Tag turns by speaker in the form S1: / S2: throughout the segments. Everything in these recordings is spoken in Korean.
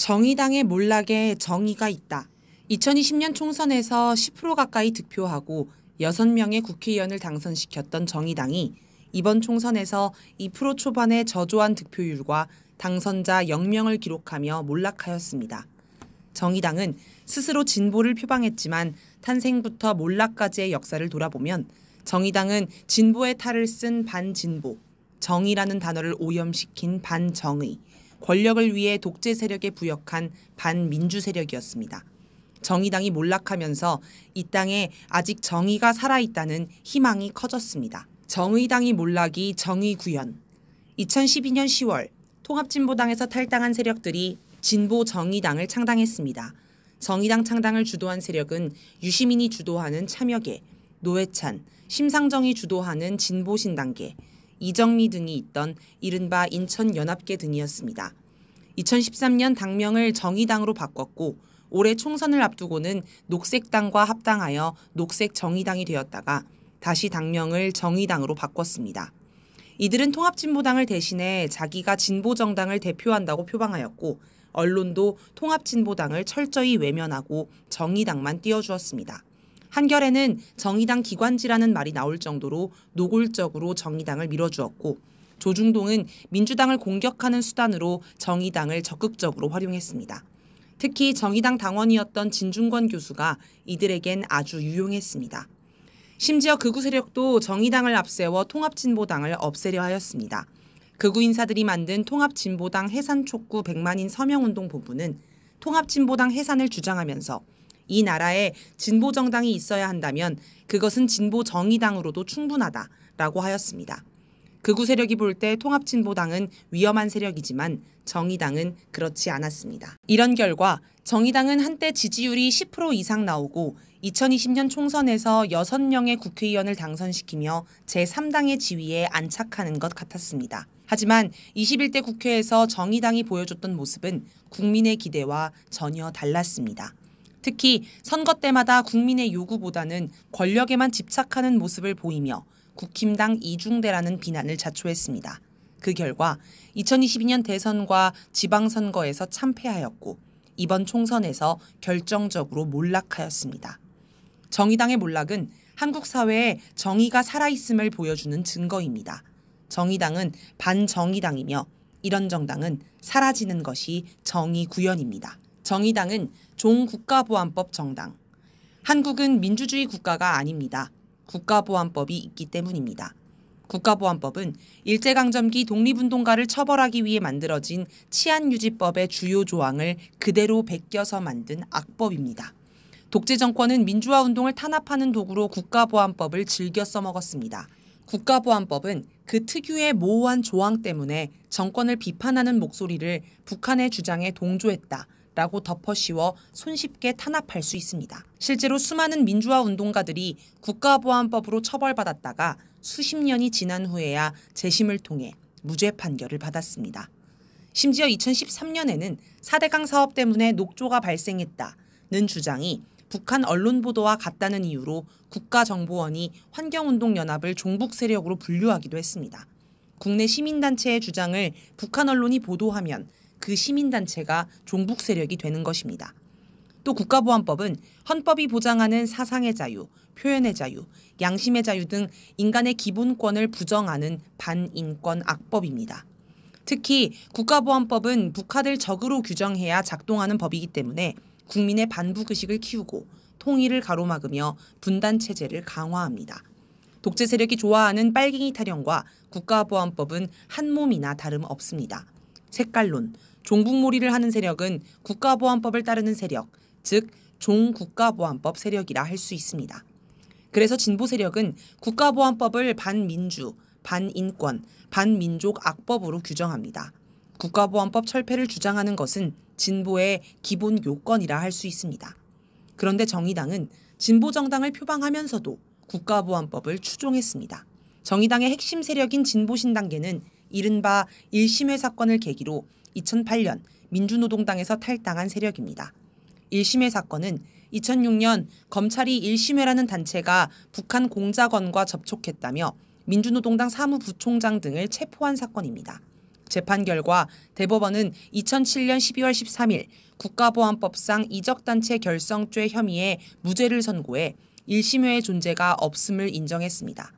S1: 정의당의 몰락에 정의가 있다. 2020년 총선에서 10% 가까이 득표하고 6명의 국회의원을 당선시켰던 정의당이 이번 총선에서 2% 초반의 저조한 득표율과 당선자 0명을 기록하며 몰락하였습니다. 정의당은 스스로 진보를 표방했지만 탄생부터 몰락까지의 역사를 돌아보면 정의당은 진보의 탈을 쓴 반진보, 정의라는 단어를 오염시킨 반정의, 권력을 위해 독재 세력에 부역한 반민주 세력이었습니다. 정의당이 몰락하면서 이 땅에 아직 정의가 살아있다는 희망이 커졌습니다. 정의당이 몰락이 정의 구현. 2012년 10월 통합진보당에서 탈당한 세력들이 진보 정의당을 창당했습니다. 정의당 창당을 주도한 세력은 유시민이 주도하는 참여계, 노회찬, 심상정이 주도하는 진보신당계, 이정미 등이 있던 이른바 인천연합계 등이었습니다. 2013년 당명을 정의당으로 바꿨고 올해 총선을 앞두고는 녹색당과 합당하여 녹색정의당이 되었다가 다시 당명을 정의당으로 바꿨습니다. 이들은 통합진보당을 대신해 자기가 진보정당을 대표한다고 표방하였고 언론도 통합진보당을 철저히 외면하고 정의당만 띄워주었습니다. 한결에는 정의당 기관지라는 말이 나올 정도로 노골적으로 정의당을 밀어주었고 조중동은 민주당을 공격하는 수단으로 정의당을 적극적으로 활용했습니다. 특히 정의당 당원이었던 진중권 교수가 이들에겐 아주 유용했습니다. 심지어 극우 세력도 정의당을 앞세워 통합진보당을 없애려 하였습니다. 극우 인사들이 만든 통합진보당 해산 촉구 100만인 서명운동 본부는 통합진보당 해산을 주장하면서 이 나라에 진보 정당이 있어야 한다면 그것은 진보 정의당으로도 충분하다라고 하였습니다. 극우 세력이 볼 때 통합진보당은 위험한 세력이지만 정의당은 그렇지 않았습니다. 이런 결과 정의당은 한때 지지율이 10% 이상 나오고 2020년 총선에서 6명의 국회의원을 당선시키며 제3당의 지위에 안착하는 것 같았습니다. 하지만 21대 국회에서 정의당이 보여줬던 모습은 국민의 기대와 전혀 달랐습니다. 특히 선거 때마다 국민의 요구보다는 권력에만 집착하는 모습을 보이며 국힘당 이중대라는 비난을 자초했습니다. 그 결과 2022년 대선과 지방선거에서 참패하였고 이번 총선에서 결정적으로 몰락하였습니다. 정의당의 몰락은 한국 사회에 정의가 살아있음을 보여주는 증거입니다. 정의당은 반정의당이며 이런 정당은 사라지는 것이 정의 구현입니다. 정의당은 종국가보안법 정당. 한국은 민주주의 국가가 아닙니다. 국가보안법이 있기 때문입니다. 국가보안법은 일제강점기 독립운동가를 처벌하기 위해 만들어진 치안유지법의 주요 조항을 그대로 베껴서 만든 악법입니다. 독재 정권은 민주화 운동을 탄압하는 도구로 국가보안법을 즐겨 써먹었습니다. 국가보안법은 그 특유의 모호한 조항 때문에 정권을 비판하는 목소리를 북한의 주장에 동조했다. 라고 덮어씌워 손쉽게 탄압할 수 있습니다. 실제로 수많은 민주화 운동가들이 국가보안법으로 처벌받았다가 수십 년이 지난 후에야 재심을 통해 무죄 판결을 받았습니다. 심지어 2013년에는 4대강 사업 때문에 녹조가 발생했다는 주장이 북한 언론 보도와 같다는 이유로 국가정보원이 환경운동연합을 종북 세력으로 분류하기도 했습니다. 국내 시민단체의 주장을 북한 언론이 보도하면 그 시민단체가 종북 세력이 되는 것입니다. 또 국가보안법은 헌법이 보장하는 사상의 자유, 표현의 자유, 양심의 자유 등 인간의 기본권을 부정하는 반인권 악법입니다. 특히 국가보안법은 북한을 적으로 규정해야 작동하는 법이기 때문에 국민의 반부의식을 키우고 통일을 가로막으며 분단체제를 강화합니다. 독재 세력이 좋아하는 빨갱이 타령과 국가보안법은 한 몸이나 다름없습니다. 색깔론, 종북몰이를 하는 세력은 국가보안법을 따르는 세력, 즉 종국가보안법 세력이라 할 수 있습니다. 그래서 진보 세력은 국가보안법을 반민주, 반인권, 반민족 악법으로 규정합니다. 국가보안법 철폐를 주장하는 것은 진보의 기본 요건이라 할 수 있습니다. 그런데 정의당은 진보 정당을 표방하면서도 국가보안법을 추종했습니다. 정의당의 핵심 세력인 진보신당계는 이른바 1심회 사건을 계기로 2008년 민주노동당에서 탈당한 세력입니다. 1심회 사건은 2006년 검찰이 1심회라는 단체가 북한 공작원과 접촉했다며 민주노동당 사무부총장 등을 체포한 사건입니다. 재판 결과 대법원은 2007년 12월 13일 국가보안법상 이적단체 결성죄 혐의에 무죄를 선고해 1심회의 존재가 없음을 인정했습니다.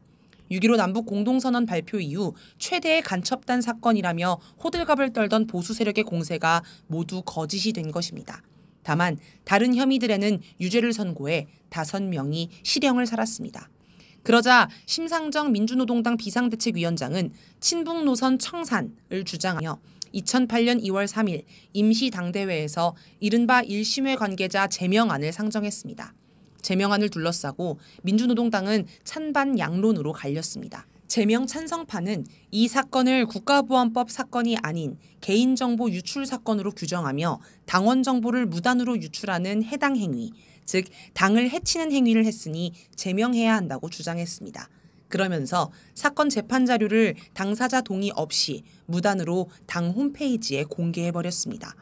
S1: 6.15 남북 공동선언 발표 이후 최대의 간첩단 사건이라며 호들갑을 떨던 보수 세력의 공세가 모두 거짓이 된 것입니다. 다만 다른 혐의들에는 유죄를 선고해 5명이 실형을 살았습니다. 그러자 심상정 민주노동당 비상대책위원장은 친북 노선 청산을 주장하며 2008년 2월 3일 임시 당대회에서 이른바 일심회 관계자 제명안을 상정했습니다. 제명안을 둘러싸고 민주노동당은 찬반 양론으로 갈렸습니다. 제명 찬성파는 이 사건을 국가보안법 사건이 아닌 개인정보 유출 사건으로 규정하며 당원 정보를 무단으로 유출하는 해당 행위, 즉 당을 해치는 행위를 했으니 제명해야 한다고 주장했습니다. 그러면서 사건 재판 자료를 당사자 동의 없이 무단으로 당 홈페이지에 공개해버렸습니다.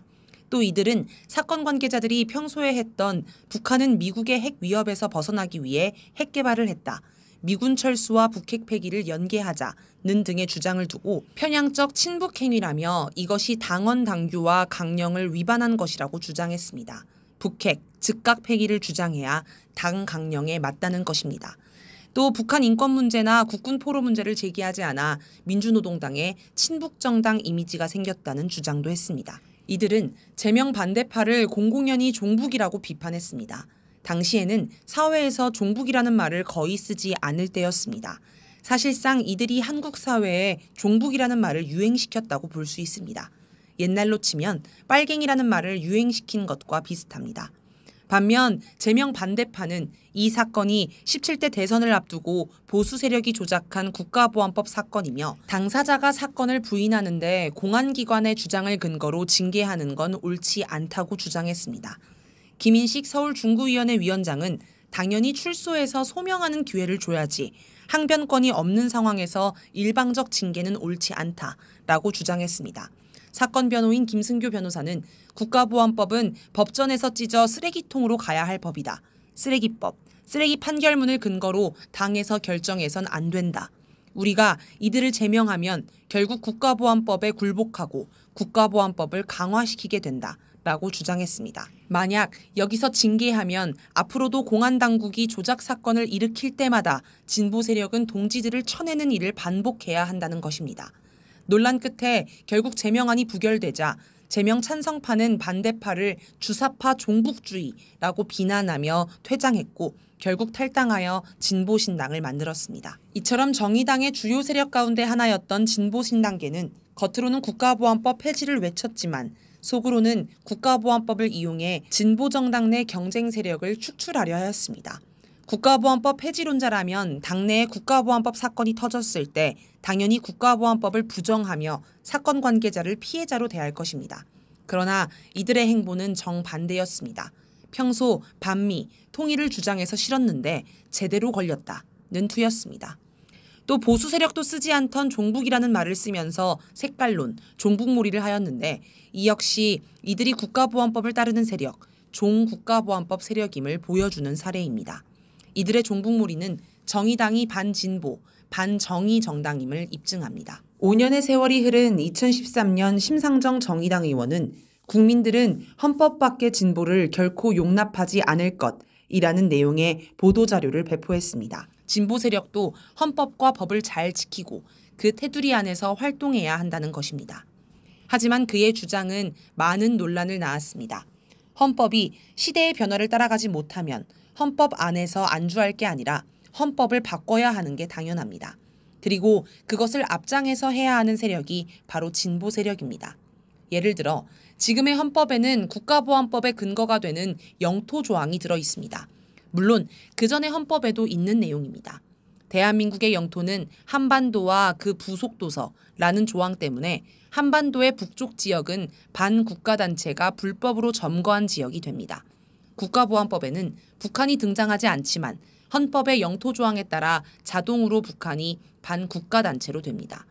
S1: 또 이들은 사건 관계자들이 평소에 했던 북한은 미국의 핵 위협에서 벗어나기 위해 핵 개발을 했다. 미군 철수와 북핵 폐기를 연계하자는 등의 주장을 두고 편향적 친북 행위라며 이것이 당원 당규와 강령을 위반한 것이라고 주장했습니다. 북핵, 즉각 폐기를 주장해야 당 강령에 맞다는 것입니다. 또 북한 인권 문제나 국군 포로 문제를 제기하지 않아 민주노동당에 친북 정당 이미지가 생겼다는 주장도 했습니다. 이들은 제명 반대파를 공공연히 종북이라고 비판했습니다. 당시에는 사회에서 종북이라는 말을 거의 쓰지 않을 때였습니다. 사실상 이들이 한국 사회에 종북이라는 말을 유행시켰다고 볼 수 있습니다. 옛날로 치면 빨갱이라는 말을 유행시킨 것과 비슷합니다. 반면 제명 반대파는 이 사건이 17대 대선을 앞두고 보수 세력이 조작한 국가보안법 사건이며 당사자가 사건을 부인하는데 공안기관의 주장을 근거로 징계하는 건 옳지 않다고 주장했습니다. 김인식 서울 중구위원회 위원장은 당연히 출소해서 소명하는 기회를 줘야지 항변권이 없는 상황에서 일방적 징계는 옳지 않다라고 주장했습니다. 사건 변호인 김승규 변호사는 국가보안법은 법전에서 찢어 쓰레기통으로 가야 할 법이다. 쓰레기법, 쓰레기 판결문을 근거로 당에서 결정해선 안 된다. 우리가 이들을 제명하면 결국 국가보안법에 굴복하고 국가보안법을 강화시키게 된다. 라고 주장했습니다. 만약 여기서 징계하면 앞으로도 공안 당국이 조작 사건을 일으킬 때마다 진보 세력은 동지들을 쳐내는 일을 반복해야 한다는 것입니다. 논란 끝에 결국 제명안이 부결되자 제명 찬성파는 반대파를 주사파 종북주의라고 비난하며 퇴장했고 결국 탈당하여 진보신당을 만들었습니다. 이처럼 정의당의 주요 세력 가운데 하나였던 진보신당계는 겉으로는 국가보안법 폐지를 외쳤지만 속으로는 국가보안법을 이용해 진보정당 내 경쟁 세력을 축출하려 하였습니다. 국가보안법 폐지론자라면 당내에 국가보안법 사건이 터졌을 때 당연히 국가보안법을 부정하며 사건 관계자를 피해자로 대할 것입니다. 그러나 이들의 행보는 정반대였습니다. 평소 반미, 통일을 주장해서 실었는데 제대로 걸렸다는 투였습니다. 또 보수 세력도 쓰지 않던 종북이라는 말을 쓰면서 색깔론, 종북몰이를 하였는데 이 역시 이들이 국가보안법을 따르는 세력, 종국가보안법 세력임을 보여주는 사례입니다. 이들의 종북몰이는 정의당이 반진보, 반정의 정당임을 입증합니다. 5년의 세월이 흐른 2013년 심상정 정의당 의원은 국민들은 헌법 밖의 진보를 결코 용납하지 않을 것이라는 내용의 보도자료를 배포했습니다. 진보 세력도 헌법과 법을 잘 지키고 그 테두리 안에서 활동해야 한다는 것입니다. 하지만 그의 주장은 많은 논란을 낳았습니다. 헌법이 시대의 변화를 따라가지 못하면 헌법 안에서 안주할 게 아니라 헌법을 바꿔야 하는 게 당연합니다. 그리고 그것을 앞장에서 해야 하는 세력이 바로 진보 세력입니다. 예를 들어 지금의 헌법에는 국가보안법의 근거가 되는 영토 조항이 들어 있습니다. 물론 그 전의 헌법에도 있는 내용입니다. 대한민국의 영토는 한반도와 그 부속도서라는 조항 때문에 한반도의 북쪽 지역은 반국가단체가 불법으로 점거한 지역이 됩니다. 국가보안법에는 북한이 등장하지 않지만 헌법의 영토 조항에 따라 자동으로 북한이 반국가 단체로 됩니다.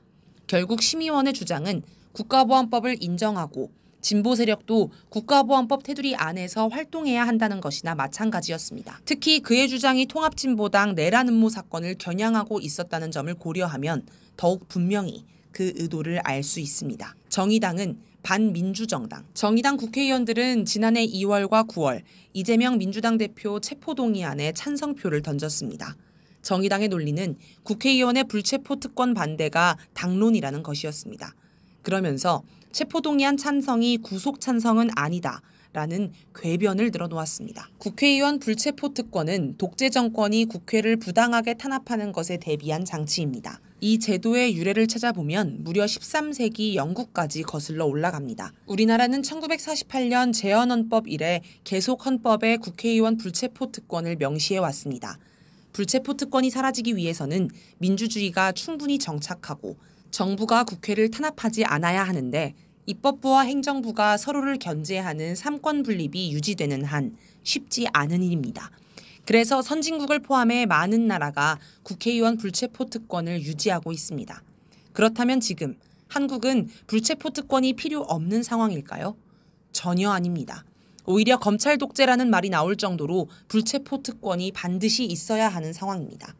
S1: 결국 심의원의 주장은 국가보안법을 인정하고 진보 세력도 국가보안법 테두리 안에서 활동해야 한다는 것이나 마찬가지였습니다. 특히 그의 주장이 통합진보당 내란 음모 사건을 겨냥하고 있었다는 점을 고려하면 더욱 분명히 그 의도를 알 수 있습니다. 정의당은 반민주정당. 정의당 국회의원들은 지난해 2월과 9월 이재명 민주당 대표 체포동의안에 찬성표를 던졌습니다. 정의당의 논리는 국회의원의 불체포 특권 반대가 당론이라는 것이었습니다. 그러면서 체포동의안 찬성이 구속 찬성은 아니다. 라는 궤변을 늘어놓았습니다. 국회의원 불체포 특권은 독재 정권이 국회를 부당하게 탄압하는 것에 대비한 장치입니다. 이 제도의 유래를 찾아보면 무려 13세기 영국까지 거슬러 올라갑니다. 우리나라는 1948년 재헌헌법 이래 계속 헌법에 국회의원 불체포 특권을 명시해 왔습니다. 불체포 특권이 사라지기 위해서는 민주주의가 충분히 정착하고 정부가 국회를 탄압하지 않아야 하는데 입법부와 행정부가 서로를 견제하는 삼권 분립이 유지되는 한 쉽지 않은 일입니다. 그래서 선진국을 포함해 많은 나라가 국회의원 불체포 특권을 유지하고 있습니다. 그렇다면 지금 한국은 불체포 특권이 필요 없는 상황일까요? 전혀 아닙니다. 오히려 검찰 독재라는 말이 나올 정도로 불체포 특권이 반드시 있어야 하는 상황입니다.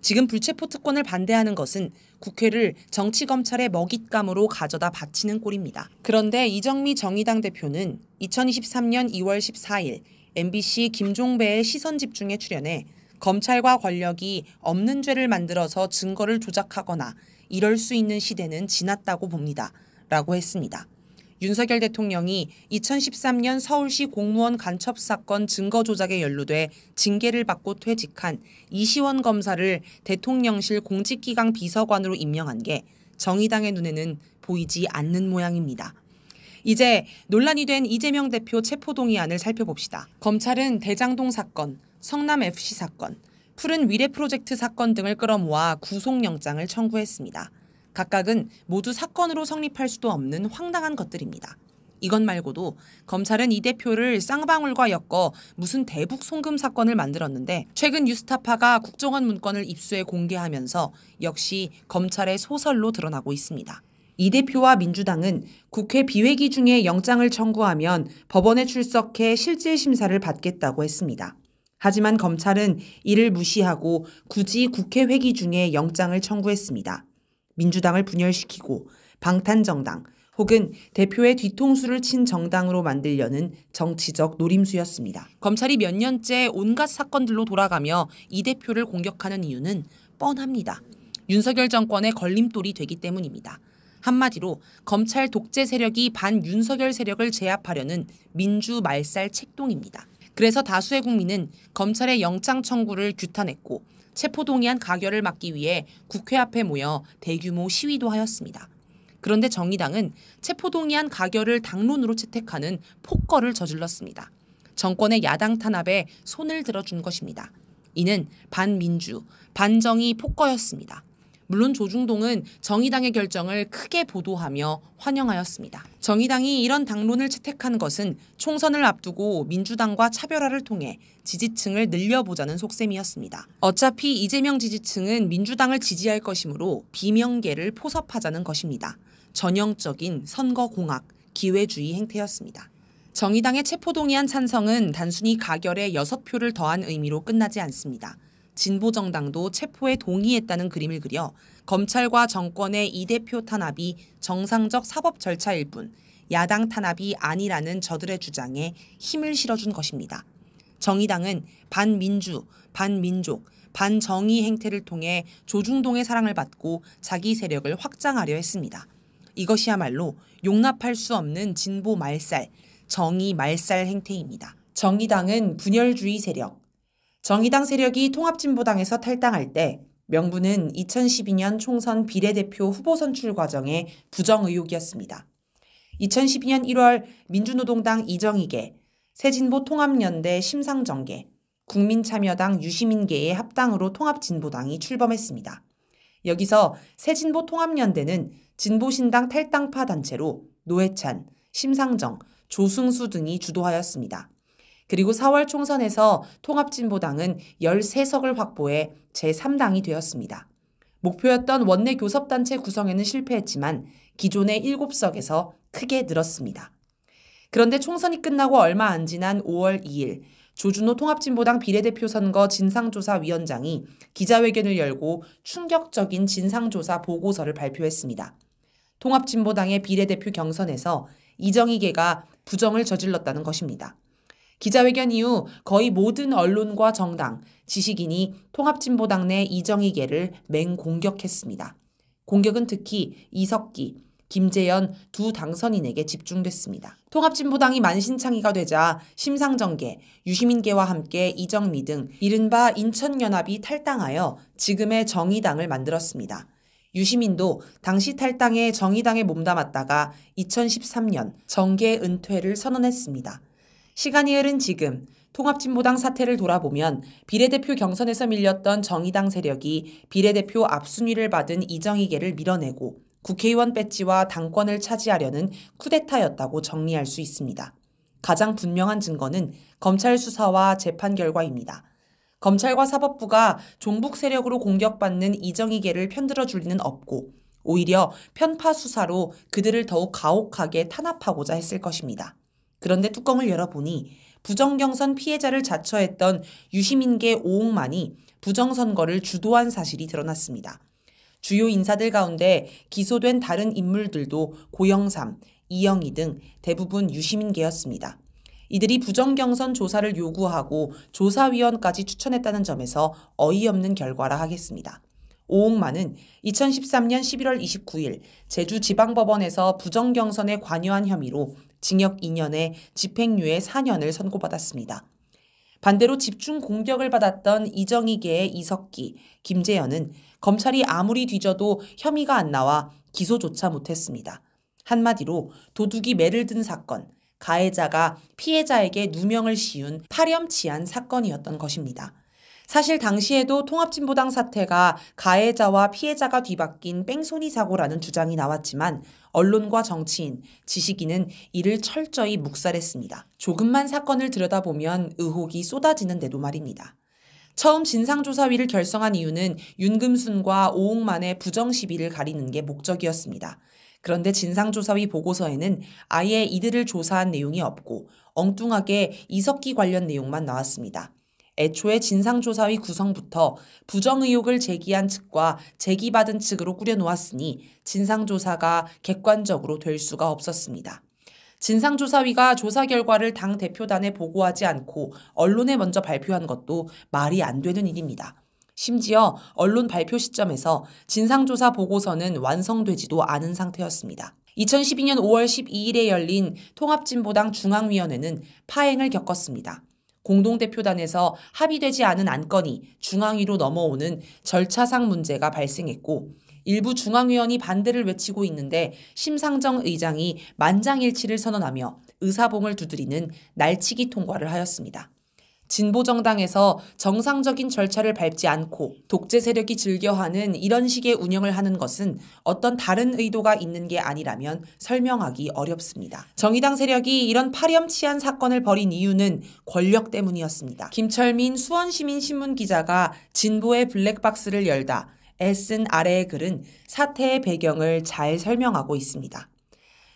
S1: 지금 불체포 특권을 반대하는 것은 국회를 정치 검찰의 먹잇감으로 가져다 바치는 꼴입니다. 그런데 이정미 정의당 대표는 2023년 2월 14일 MBC 김종배의 시선 집중에 출연해 검찰과 권력이 없는 죄를 만들어서 증거를 조작하거나 이럴 수 있는 시대는 지났다고 봅니다. 라고 했습니다. 윤석열 대통령이 2013년 서울시 공무원 간첩 사건 증거 조작에 연루돼 징계를 받고 퇴직한 이시원 검사를 대통령실 공직기강 비서관으로 임명한 게 정의당의 눈에는 보이지 않는 모양입니다. 이제 논란이 된 이재명 대표 체포동의안을 살펴봅시다. 검찰은 대장동 사건, 성남FC 사건, 푸른 위례 프로젝트 사건 등을 끌어모아 구속영장을 청구했습니다. 각각은 모두 사건으로 성립할 수도 없는 황당한 것들입니다. 이것 말고도 검찰은 이 대표를 쌍방울과 엮어 무슨 대북 송금 사건을 만들었는데 최근 유스타파가 국정원 문건을 입수해 공개하면서 역시 검찰의 소설로 드러나고 있습니다. 이 대표와 민주당은 국회 비회기 중에 영장을 청구하면 법원에 출석해 실질 심사를 받겠다고 했습니다. 하지만 검찰은 이를 무시하고 굳이 국회 회기 중에 영장을 청구했습니다. 민주당을 분열시키고 방탄정당 혹은 대표의 뒤통수를 친 정당으로 만들려는 정치적 노림수였습니다. 검찰이 몇 년째 온갖 사건들로 돌아가며 이 대표를 공격하는 이유는 뻔합니다. 윤석열 정권의 걸림돌이 되기 때문입니다. 한마디로 검찰 독재 세력이 반윤석열 세력을 제압하려는 민주 말살 책동입니다. 그래서 다수의 국민은 검찰의 영장 청구를 규탄했고 체포동의안 가결을 막기 위해 국회 앞에 모여 대규모 시위도 하였습니다. 그런데 정의당은 체포동의안 가결을 당론으로 채택하는 폭거를 저질렀습니다. 정권의 야당 탄압에 손을 들어준 것입니다. 이는 반민주, 반정의 폭거였습니다. 물론 조중동은 정의당의 결정을 크게 보도하며 환영하였습니다. 정의당이 이런 당론을 채택한 것은 총선을 앞두고 민주당과 차별화를 통해 지지층을 늘려보자는 속셈이었습니다. 어차피 이재명 지지층은 민주당을 지지할 것이므로 비명계를 포섭하자는 것입니다. 전형적인 선거 공학, 기회주의 행태였습니다. 정의당의 체포동의안 찬성은 단순히 가결에 6표를 더한 의미로 끝나지 않습니다. 진보정당도 체포에 동의했다는 그림을 그려 검찰과 정권의 이 대표 탄압이 정상적 사법 절차일 뿐 야당 탄압이 아니라는 저들의 주장에 힘을 실어준 것입니다. 정의당은 반민주, 반민족, 반정의 행태를 통해 조중동의 사랑을 받고 자기 세력을 확장하려 했습니다. 이것이야말로 용납할 수 없는 진보 말살, 정의 말살 행태입니다. 정의당은 분열주의 세력, 정의당 세력이 통합진보당에서 탈당할 때 명분은 2012년 총선 비례대표 후보 선출 과정의 부정 의혹이었습니다. 2012년 1월 민주노동당 이정희계, 새진보 통합연대 심상정계, 국민참여당 유시민계의 합당으로 통합진보당이 출범했습니다. 여기서 새진보 통합연대는 진보신당 탈당파 단체로 노회찬, 심상정, 조승수 등이 주도하였습니다. 그리고 4월 총선에서 통합진보당은 13석을 확보해 제3당이 되었습니다. 목표였던 원내 교섭단체 구성에는 실패했지만 기존의 7석에서 크게 늘었습니다. 그런데 총선이 끝나고 얼마 안 지난 5월 2일 조준호 통합진보당 비례대표 선거 진상조사위원장이 기자회견을 열고 충격적인 진상조사 보고서를 발표했습니다. 통합진보당의 비례대표 경선에서 이정희계가 부정을 저질렀다는 것입니다. 기자회견 이후 거의 모든 언론과 정당, 지식인이 통합진보당 내 이정희계를 맹공격했습니다. 공격은 특히 이석기, 김재현 두 당선인에게 집중됐습니다. 통합진보당이 만신창이가 되자 심상정계, 유시민계와 함께 이정미 등 이른바 인천연합이 탈당하여 지금의 정의당을 만들었습니다. 유시민도 당시 탈당해 정의당에 몸담았다가 2013년 정계 은퇴를 선언했습니다. 시간이 흐른 지금 통합진보당 사태를 돌아보면 비례대표 경선에서 밀렸던 정의당 세력이 비례대표 앞순위를 받은 이정희계를 밀어내고 국회의원 배지와 당권을 차지하려는 쿠데타였다고 정리할 수 있습니다. 가장 분명한 증거는 검찰 수사와 재판 결과입니다. 검찰과 사법부가 종북 세력으로 공격받는 이정희계를 편들어 줄 리는 없고 오히려 편파 수사로 그들을 더욱 가혹하게 탄압하고자 했을 것입니다. 그런데 뚜껑을 열어보니 부정경선 피해자를 자처했던 유시민계 오옥만이 부정선거를 주도한 사실이 드러났습니다. 주요 인사들 가운데 기소된 다른 인물들도 고영삼, 이영희 등 대부분 유시민계였습니다. 이들이 부정경선 조사를 요구하고 조사위원까지 추천했다는 점에서 어이없는 결과라 하겠습니다. 오홍만은 2013년 11월 29일 제주지방법원에서 부정경선에 관여한 혐의로 징역 2년에 집행유예 4년을 선고받았습니다. 반대로 집중 공격을 받았던 이정희계의 이석기, 김재현은 검찰이 아무리 뒤져도 혐의가 안 나와 기소조차 못했습니다. 한마디로 도둑이 매를 든 사건, 가해자가 피해자에게 누명을 씌운 파렴치한 사건이었던 것입니다. 사실 당시에도 통합진보당 사태가 가해자와 피해자가 뒤바뀐 뺑소니 사고라는 주장이 나왔지만 언론과 정치인, 지식인은 이를 철저히 묵살했습니다. 조금만 사건을 들여다보면 의혹이 쏟아지는데도 말입니다. 처음 진상조사위를 결성한 이유는 윤금순과 오옥만의 부정 시비를 가리는 게 목적이었습니다. 그런데 진상조사위 보고서에는 아예 이들을 조사한 내용이 없고 엉뚱하게 이석기 관련 내용만 나왔습니다. 애초에 진상조사위 구성부터 부정 의혹을 제기한 측과 제기받은 측으로 꾸려놓았으니 진상조사가 객관적으로 될 수가 없었습니다. 진상조사위가 조사 결과를 당 대표단에 보고하지 않고 언론에 먼저 발표한 것도 말이 안 되는 일입니다. 심지어 언론 발표 시점에서 진상조사 보고서는 완성되지도 않은 상태였습니다. 2012년 5월 12일에 열린 통합진보당 중앙위원회는 파행을 겪었습니다. 공동대표단에서 합의되지 않은 안건이 중앙위로 넘어오는 절차상 문제가 발생했고 일부 중앙위원이 반대를 외치고 있는데 심상정 의장이 만장일치를 선언하며 의사봉을 두드리는 날치기 통과를 하였습니다. 진보정당에서 정상적인 절차를 밟지 않고 독재 세력이 즐겨하는 이런 식의 운영을 하는 것은 어떤 다른 의도가 있는 게 아니라면 설명하기 어렵습니다. 정의당 세력이 이런 파렴치한 사건을 벌인 이유는 권력 때문이었습니다. 김철민 수원시민신문 기자가 진보의 블랙박스를 열다 애쓴 아래의 글은 사태의 배경을 잘 설명하고 있습니다.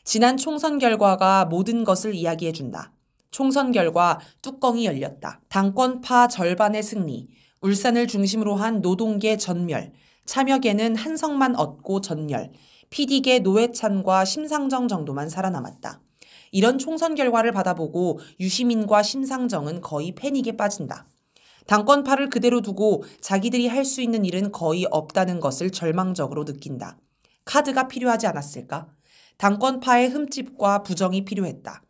S1: 지난 총선 결과가 모든 것을 이야기해준다. 총선 결과 뚜껑이 열렸다. 당권파 절반의 승리, 울산을 중심으로 한 노동계 전멸, 참여계는 한성만 얻고 전멸, PD계 노회찬과 심상정 정도만 살아남았다. 이런 총선 결과를 받아보고 유시민과 심상정은 거의 패닉에 빠진다. 당권파를 그대로 두고 자기들이 할 수 있는 일은 거의 없다는 것을 절망적으로 느낀다. 카드가 필요하지 않았을까? 당권파의 흠집과 부정이 필요했다.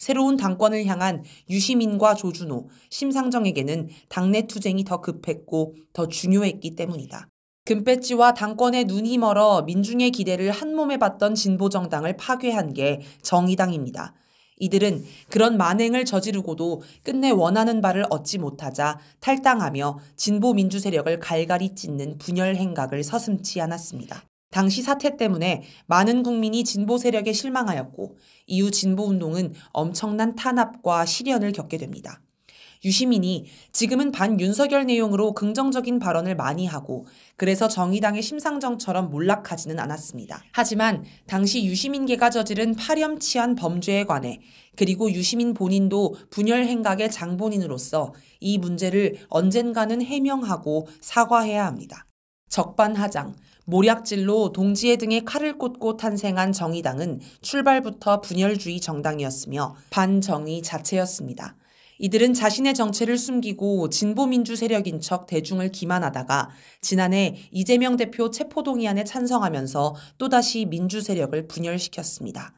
S1: 새로운 당권을 향한 유시민과 조준호, 심상정에게는 당내 투쟁이 더 급했고 더 중요했기 때문이다. 금배지와 당권의 눈이 멀어 민중의 기대를 한 몸에 받던 진보정당을 파괴한 게 정의당입니다. 이들은 그런 만행을 저지르고도 끝내 원하는 바를 얻지 못하자 탈당하며 진보 민주 세력을 갈갈이 찢는 분열 행각을 서슴지 않았습니다. 당시 사태 때문에 많은 국민이 진보 세력에 실망하였고 이후 진보 운동은 엄청난 탄압과 시련을 겪게 됩니다. 유시민이 지금은 반 윤석열 내용으로 긍정적인 발언을 많이 하고 그래서 정의당의 심상정처럼 몰락하지는 않았습니다. 하지만 당시 유시민계가 저지른 파렴치한 범죄에 관해 그리고 유시민 본인도 분열 행각의 장본인으로서 이 문제를 언젠가는 해명하고 사과해야 합니다. 적반하장, 모략질로 동지애 등의 칼을 꽂고 탄생한 정의당은 출발부터 분열주의 정당이었으며 반정의 자체였습니다. 이들은 자신의 정체를 숨기고 진보민주 세력인 척 대중을 기만하다가 지난해 이재명 대표 체포동의안에 찬성하면서 또다시 민주 세력을 분열시켰습니다.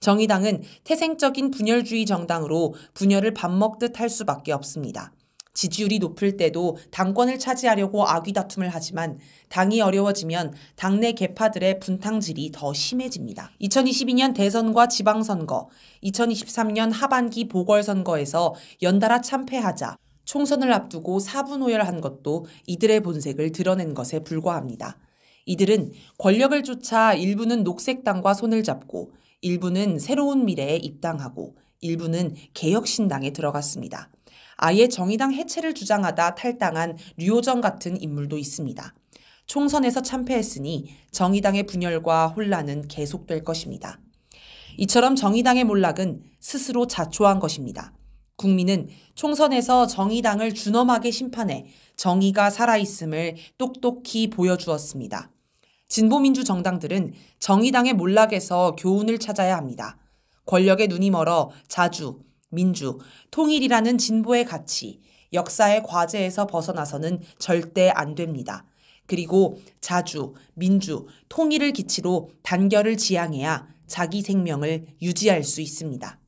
S1: 정의당은 태생적인 분열주의 정당으로 분열을 밥 먹듯 할 수밖에 없습니다. 지지율이 높을 때도 당권을 차지하려고 악의다툼을 하지만 당이 어려워지면 당내 개파들의 분탕질이 더 심해집니다. 2022년 대선과 지방선거, 2023년 하반기 보궐선거에서 연달아 참패하자 총선을 앞두고 사분오열한 것도 이들의 본색을 드러낸 것에 불과합니다. 이들은 권력을 쫓아 일부는 녹색당과 손을 잡고 일부는 새로운 미래에 입당하고 일부는 개혁신당에 들어갔습니다. 아예 정의당 해체를 주장하다 탈당한 류호정 같은 인물도 있습니다. 총선에서 참패했으니 정의당의 분열과 혼란은 계속될 것입니다. 이처럼 정의당의 몰락은 스스로 자초한 것입니다. 국민은 총선에서 정의당을 준엄하게 심판해 정의가 살아있음을 똑똑히 보여주었습니다. 진보민주 정당들은 정의당의 몰락에서 교훈을 찾아야 합니다. 권력의 눈이 멀어 자주 민주, 통일이라는 진보의 가치, 역사의 과제에서 벗어나서는 절대 안 됩니다. 그리고 자주, 민주, 통일을 기치로 단결을 지향해야 자기 생명을 유지할 수 있습니다.